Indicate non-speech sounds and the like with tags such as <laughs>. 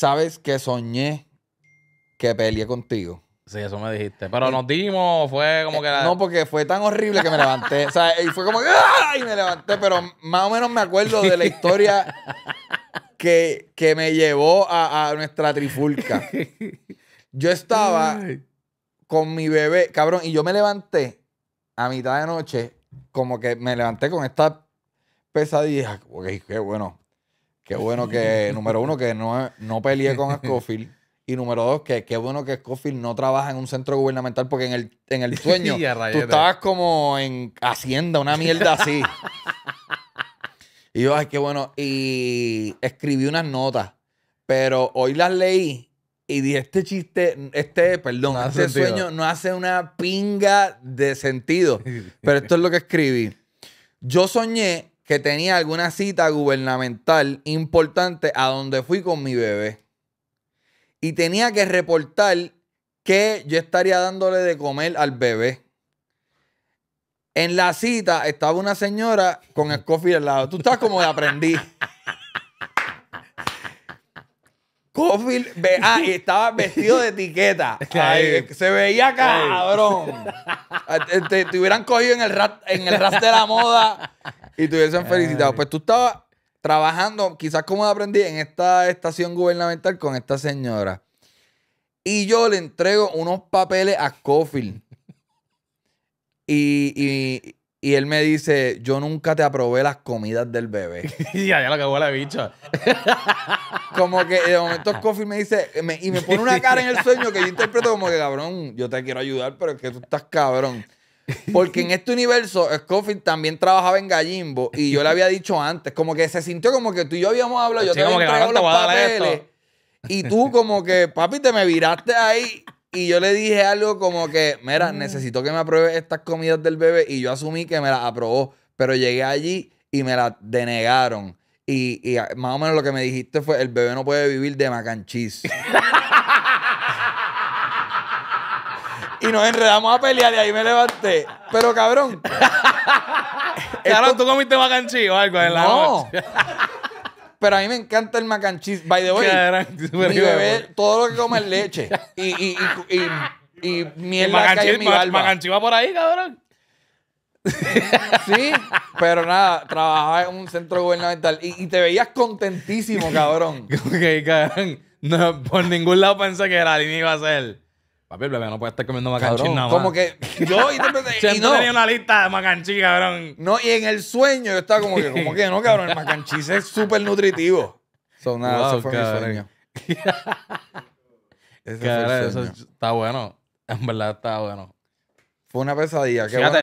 sabes que soñé que peleé contigo. Sí, eso me dijiste. Pero eh, nos dimos, fue como eh, que... No, porque fue tan horrible que me levanté. o sea, y fue como que... ¡Ay! ¡ah! Me levanté, pero más o menos me acuerdo de la historia que, me llevó a, a nuestra trifulca. Yo estaba con mi bebé, cabrón, y yo me levanté a mitad de noche, como que me levanté con esta pesadilla. Ok, qué bueno. Qué bueno que, <laughs> número uno, que no, no peleé con Scofield. Y número dos, que qué bueno que Scofield no trabaja en un centro gubernamental porque en el, en el <laughs> sueño tú estabas como en Hacienda, una mierda así. <laughs> y yo, ay, qué bueno. Y escribí unas notas, pero hoy las leí y di este chiste, este, perdón, este sueño no hace una pinga de sentido. pero esto es lo que escribí. Yo soñé que tenía alguna cita gubernamental importante a donde fui con mi bebé. Y tenía que reportar que yo estaría dándole de comer al bebé. En la cita estaba una señora con el coffee al lado. Tú estás como de aprendí. <laughs> Cofield, ah, y estaba vestido de etiqueta. <laughs> se veía cabrón. Ah, te, hubieran cogido en el, rat, en el de la moda y te hubiesen felicitado. Pues tú estabas trabajando, quizás como aprendí, en esta estación gubernamental con esta señora. Y yo le entrego unos papeles a Cofield. Y, él me dice, yo nunca te aprobé las comidas del bebé. <laughs> y ya, ya lo acabó la bicha. como que de momento Coffin me dice, y me pone una cara en el sueño que yo interpreto como que, cabrón, yo te quiero ayudar, pero es que tú estás cabrón. Porque en este universo, Scofield también trabajaba en Gallimbo y yo le había dicho antes, como que se sintió como que tú y yo habíamos hablado, yo te había entregado los papeles y tú como que, papi, te me viraste ahí y yo le dije algo como que, mira, mm. necesito que me apruebes estas comidas del bebé y yo asumí que me las aprobó, pero llegué allí y me las denegaron. Y, y más o menos lo que me dijiste fue, el bebé no puede vivir de macanchis. <laughs> nos enredamos a pelear y ahí me levanté. Pero cabrón. claro, <laughs> tú comiste macanchi o algo en la no. Pero a mí me encanta el macanchis. By the way, mi bebé, todo lo que come es leche. Y, y, y, y, y miel el mi va por ahí, cabrón. sí, pero nada, trabajaba en un centro gubernamental y, te veías contentísimo, cabrón. <laughs> ok, cabrón. No, por ningún lado pensé que era iba a ser. Papi, bebé no puede estar comiendo macanchín nada más. Como que yo y repente... <laughs> y no. tenía una lista de macanchín, cabrón. No, y en el sueño yo estaba como que, como que no, cabrón, el macanchís es súper nutritivo. Son nada, wow, eso fue cabrón. mi sueño. <laughs> Ese Eso está bueno. En verdad está bueno. Fue una pesadilla. Qué